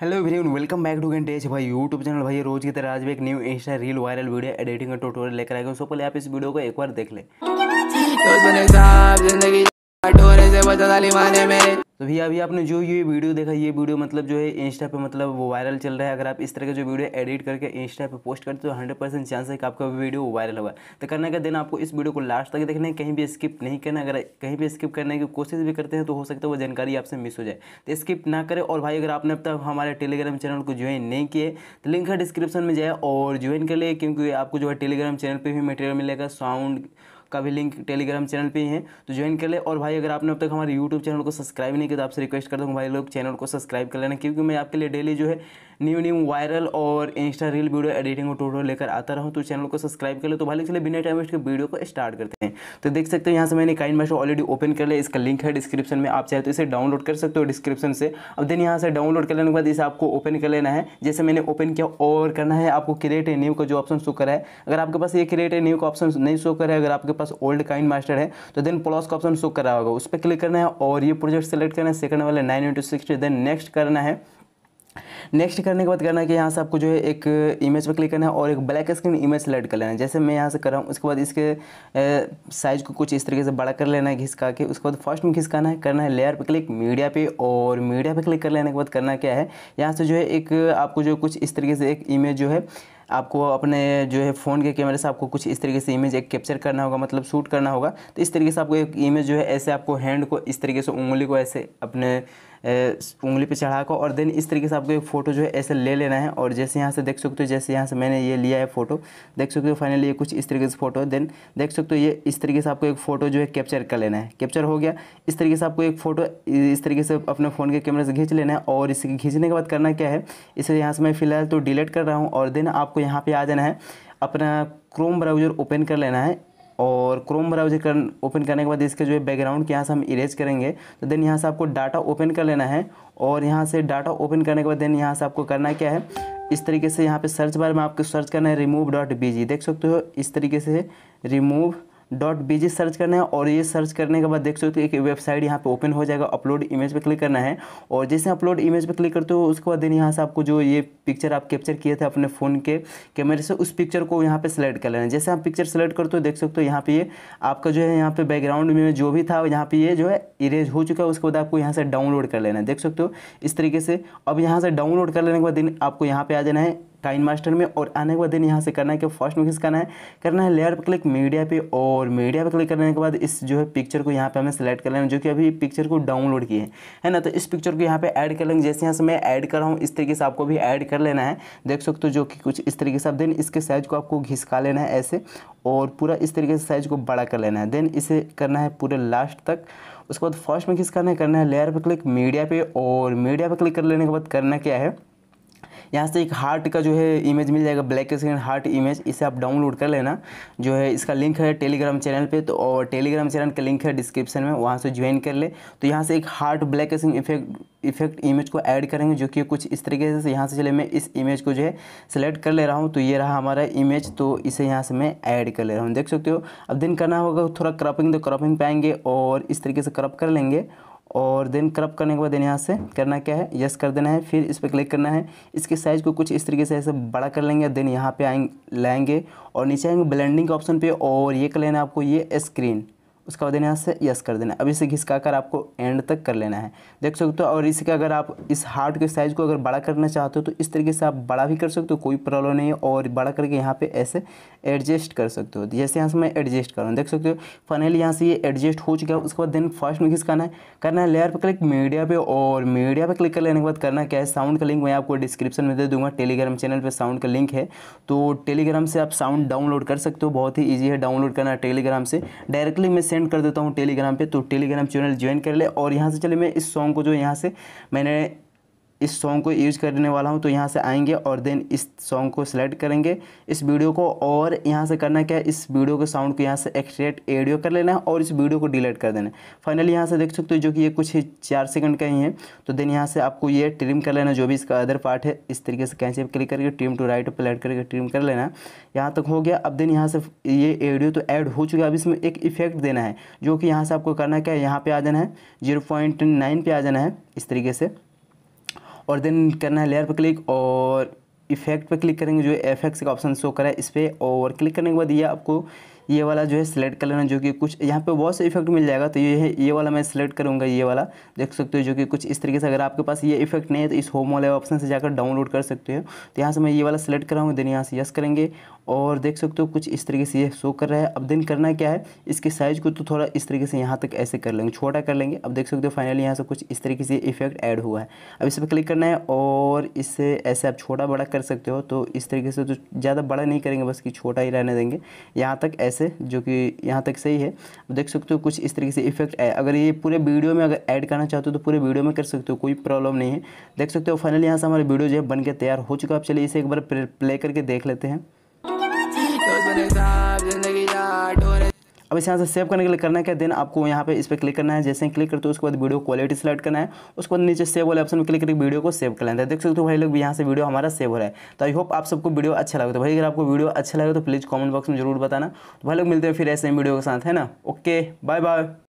hello everyone welcome back to गेंट एच भाई यूट्यूब चैनल भाई रोज की तरह आज भी एक new insta reel viral video editing का ट्यूटोरियल लेकर आए सो पहले आप इस वीडियो को एक बार देख ले तो भैया अभी आपने जो ये वीडियो देखा ये वीडियो मतलब जो है इंस्टा पे मतलब वो वायरल चल रहा है अगर आप इस तरह का जो वीडियो एडिट करके इंस्टा पे पोस्ट करते हो तो 100 परसेंट चांस है कि आपका वीडियो वायरल होगा तो करने का दिन आपको इस वीडियो को लास्ट तक देखना है कहीं भी स्किप नहीं करना अगर कहीं भी स्किप करने की कोशिश भी करते हैं तो हो सकता है वो जानकारी आपसे मिस हो जाए तो स्किप ना करें और भाई अगर आपने अब तक हमारे टेलीग्राम चैनल को ज्वाइन नहीं किए तो लिंक है डिस्क्रिप्शन में जाए और ज्वाइन कर लिए क्योंकि आपको जो है टेलीग्राम चैनल पर भी मटेरियल मिलेगा साउंड का भी लिंक टेलीग्राम चैनल पर है तो ज्वाइन कर ले और भाई अगर आपने अब तक हमारे यूट्यूब चैनल को सब्सक्राइब नहीं किया तो आपसे रिक्वेस्ट करता हूँ भाई लोग चैनल को सब्सक्राइब कर लेना क्योंकि मैं आपके लिए डेली जो है न्यू न्यू वायरल और इंस्टा रील वीडियो एडिटिंग और टोटो लेकर आता रहूँ तो चैनल को सब्सक्राइब कर ले तो भाई चलिए बिना टाइम वेस्ट के वीडियो को स्टार्ट करते हैं तो देख सकते हो यहाँ से मैंने काइन मास्टर ऑलरेडी ओपन कर लिया इसका लिंक है डिस्क्रिप्शन में आप चाहे तो इसे डाउनलोड कर सकते हो डिस्क्रिप्शन से अब देन यहाँ से डाउनलोड कर लेने के बाद इसे आपको ओपन कर लेना है जैसे मैंने ओपन किया और करना है आपको क्रिएट ए न्यू का जो ऑप्शन शो करा है अगर आपके पास ये क्रिएट ए न्यू का ऑप्शन नहीं शो करा है अगर आपके पास पास ओल्ड काइन मास्टर है तो देन प्लस का ऑप्शन शो करा होगा उस पर क्लिक करना है और ये प्रोजेक्ट सेलेक्ट करना है सेकंड वाले nine into sixty then next करना है नेक्स्ट करने के बाद करना है कि यहाँ से आपको जो है एक इमेज पर क्लिक करना है और एक ब्लैक स्क्रीन इमेज सेलेक्ट कर लेना है जैसे मैं यहाँ से कर रहा हूँ उसके बाद इसके साइज़ को कुछ इस तरीके से बड़ा कर लेना है घिसका के उसके बाद फर्स्ट में घिसकाना है करना है लेयर पर क्लिक मीडिया पे और मीडिया पर क्लिक कर लेने के बाद करना क्या है यहाँ से जो है एक आपको जो कुछ इस तरीके से एक इमेज जो है आपको अपने जो है फ़ोन के कैमरे से आपको कुछ इस तरीके से इमेज एक कैप्चर करना होगा मतलब शूट करना होगा तो इस तरीके से आपको एक इमेज जो है ऐसे आपको हैंड को इस तरीके से उंगली को ऐसे अपने उंगली पे चढ़ा कर और देन इस तरीके से आपको एक फ़ोटो जो है ऐसे ले लेना है और जैसे यहाँ से देख सकते हो जैसे यहाँ से मैंने ये लिया है फ़ोटो देख सकते हो फाइनली ये कुछ इस तरीके से फ़ोटो है देन देख सकते हो ये इस तरीके से आपको एक फ़ोटो जो है कैप्चर कर लेना है कैप्चर हो गया इस तरीके से आपको एक फ़ोटो इस तरीके से अपने फ़ोन के कैमरे से खींच लेना है और इसे खींचने के बाद करना क्या है इसे यहाँ से मैं फ़िलहाल तो डिलीट कर रहा हूँ और देन आपको यहाँ पर आ जाना है अपना क्रोम ब्राउज़र ओपन कर लेना है और क्रोम ब्राउजर कर ओपन करने के बाद इसके जो है बैकग्राउंड के यहाँ से हम इरेज करेंगे तो देन यहाँ से आपको डाटा ओपन कर लेना है और यहाँ से डाटा ओपन करने के बाद देन यहाँ से आपको करना क्या है इस तरीके से यहाँ पे सर्च बार में आपको सर्च करना है रिमूव डॉट बी जी देख सकते हो इस तरीके से रिमूव डॉट बी सर्च करना है और ये सर्च करने के बाद देख सकते हो एक वेबसाइट यहाँ पे ओपन हो जाएगा अपलोड इमेज पे क्लिक करना है और जैसे अपलोड इमेज पे क्लिक करते हो उसके बाद देन यहाँ से आपको जो ये पिक्चर आप कैप्चर किए थे अपने फ़ोन के कैमरे से उस पिक्चर को यहाँ पे सेलेक्ट कर लेना है जैसे आप पिक्चर सेलेक्ट करते हो देख सकते हो यहाँ पे ये आपका जो है यहाँ पे बैकग्राउंड में जो भी था यहाँ पे ये जो है इरेज हो चुका है उसके बाद आपको यहाँ से डाउनलोड कर लेना है देख सकते हो इस तरीके से अब यहाँ से डाउनलोड कर लेने के बाद दिन आपको यहाँ पर आ जाना है टाइम मास्टर में और आने के बाद दिन यहाँ से करना है कि फर्स्ट में किस करना है करना है लेयर पर क्लिक मीडिया पे और मीडिया पे क्लिक करने के बाद इस जो है पिक्चर को यहाँ पे हमें सेलेक्ट कर लेना है जो कि अभी पिक्चर को डाउनलोड किए है ना तो इस पिक्चर को यहाँ पे ऐड कर लेंगे जैसे यहाँ से मैं ऐड कर रहा हूँ इस तरीके से आपको भी ऐड कर लेना है देख सकते हो तो जो कि कुछ इस तरीके से आप देन इसके साइज को आपको घिसका लेना है ऐसे और पूरा इस तरीके से साइज को बड़ा कर लेना है देन इसे करना है पूरे लास्ट तक उसके बाद फर्स्ट में किस करना है करना है लेयर पर क्लिक मीडिया पे और मीडिया पर क्लिक कर लेने के बाद करना क्या है यहाँ से एक हार्ट का जो है इमेज मिल जाएगा ब्लैक स्क्रीन हार्ट इमेज इसे आप डाउनलोड कर लेना जो है इसका लिंक है टेलीग्राम चैनल पे तो और टेलीग्राम चैनल का लिंक है डिस्क्रिप्शन में वहाँ से ज्वाइन कर ले तो यहाँ से एक heart black screen effect effect image को ऐड करेंगे जो कि कुछ इस तरीके से यहाँ से चले मैं इस इमेज को जो है सेलेक्ट कर ले रहा हूँ तो ये रहा हमारा इमेज तो इसे यहाँ से मैं ऐड कर ले रहा हूँ देख सकते हो अब दिन करना होगा थोड़ा क्रॉपिंग तो क्रॉपिंग पाएंगे और इस तरीके से क्रॉप कर लेंगे और देन क्रप करने के बाद देन यहाँ से करना क्या है यस कर देना है फिर इस पर क्लिक करना है इसके साइज़ को कुछ इस तरीके से ऐसे बड़ा कर लेंगे देन यहाँ पे आएंगे लाएंगे और नीचे आएंगे ब्लेंडिंग के ऑप्शन पे और ये कर लेना आपको ये स्क्रीन उसका बाद यहाँ से यस कर देना है अब इसे घिसका कर आपको एंड तक कर लेना है देख सकते हो और इसका अगर आप इस हार्ट के साइज़ को अगर बड़ा करना चाहते हो तो इस तरीके से आप बड़ा भी कर सकते हो कोई प्रॉब्लम नहीं है और बड़ा करके यहाँ पे ऐसे एडजस्ट कर सकते हो जैसे यहाँ से मैं एडजस्ट कर रहा हूँ देख सकते हो फाइनली यहाँ से ये एडजस्ट हो चुका है उसके बाद देन फर्स्ट में घिसकाना है करना है लेयर पर क्लिक मीडिया पर और मीडिया पर क्लिक कर लेने के बाद करना क्या है साउंड का लिंक मैं आपको डिस्क्रिप्शन में दे दूँगा टेलीग्राम चैनल पर साउंड का लिंक है तो टेलीग्राम से आप साउंड डाउनलोड कर सकते हो बहुत ही ईजी है डाउनलोड करना टेलीग्राम से डायरेक्टली मैं सेंड कर देता हूँ टेलीग्राम पे तो टेलीग्राम चैनल ज्वाइन कर ले और यहाँ से चले मैं इस सॉन्ग को जो यहाँ से मैंने इस सॉन्ग को यूज करने वाला हूँ तो यहाँ से आएंगे और देन इस सॉन्ग को सिलेक्ट करेंगे इस वीडियो को और यहाँ से करना क्या है इस वीडियो के साउंड को यहाँ से एक्सट्रेट एडियो कर लेना है और इस वीडियो को डिलीट कर देना है फाइनली यहाँ से देख सकते हो जो कि ये कुछ चार सेकंड का ही है तो देन यहाँ से आपको ये ट्रिम कर लेना जो भी इसका अदर पार्ट है इस तरीके से कैंसिल क्लिक करके ट्रिम टू राइट प्लेट करके ट्रिम कर लेना यहाँ तक हो गया अब देन यहाँ से ये एडियो तो ऐड हो चुका है अब इसमें एक इफेक्ट देना है जो कि यहाँ से आपको करना क्या है यहाँ पर आ जाना है जीरो पॉइंट नाइन पे आ जाना है इस तरीके से और देन करना है लेयर पर क्लिक और इफेक्ट पर क्लिक करेंगे जो एफेक्ट्स का ऑप्शन शो करा है इस पर और क्लिक करने के बाद ये आपको ये वाला जो है सिलेक्ट कर लेना जो कि कुछ यहाँ पे बहुत से इफेक्ट मिल जाएगा तो ये ये वाला मैं सिलेक्ट करूँगा ये वाला देख सकते हो जो कि कुछ इस तरीके से अगर आपके पास ये इफेक्ट नहीं है तो इस होम वाले ऑप्शन से जाकर डाउनलोड कर सकते हो तो यहाँ से मैं ये वाला सिलेक्ट कराऊँगा देन यहाँ से यस करेंगे और देख सकते हो कुछ इस तरीके से ये शो कर रहा है अब दिन करना क्या है इसके साइज़ को तो थोड़ा इस तरीके से यहाँ तक ऐसे कर लेंगे छोटा कर लेंगे अब देख सकते हो फाइनली यहाँ से कुछ इस तरीके से इफेक्ट ऐड हुआ है अब इस पर क्लिक करना है और इससे ऐसे आप छोटा बड़ा कर सकते हो तो इस तरीके से तो ज़्यादा बड़ा नहीं करेंगे बस कि छोटा ही रहने देंगे यहाँ तक ऐसे ऐसे जो कि यहाँ तक सही है देख सकते हो कुछ इस तरीके से इफेक्ट है अगर ये पूरे वीडियो में अगर ऐड करना चाहते हो तो पूरे वीडियो में कर सकते हो कोई प्रॉब्लम नहीं है देख सकते हो फाइनली यहाँ से हमारे वीडियो जो है बन तैयार हो चुका है आप चलिए इसे एक बार प्ले करके देख लेते हैं अब इस यहाँ से सेव करने के लिए करना है क्या देन आपको यहाँ पे इस पर क्लिक करना है जैसे ही क्लिक करते हो उसके बाद वीडियो क्वालिटी सेलेक्ट करना है उसके बाद नीचे सेव वाले ऑप्शन में क्लिक करके वीडियो को सेव कर लेना है देख सकते हो भाई लोग भी यहाँ से वीडियो हमारा सेव हो रहा है तो आई होप आप सबको वीडियो अच्छा लगे तो भाई अगर आपको वीडियो अच्छा लगे तो प्लीज़ कॉमेंट बॉक्स में जरूर बताना तो भाई लोग मिलते हैं फिर ऐसे वीडियो के साथ है ना ओके बाय बाय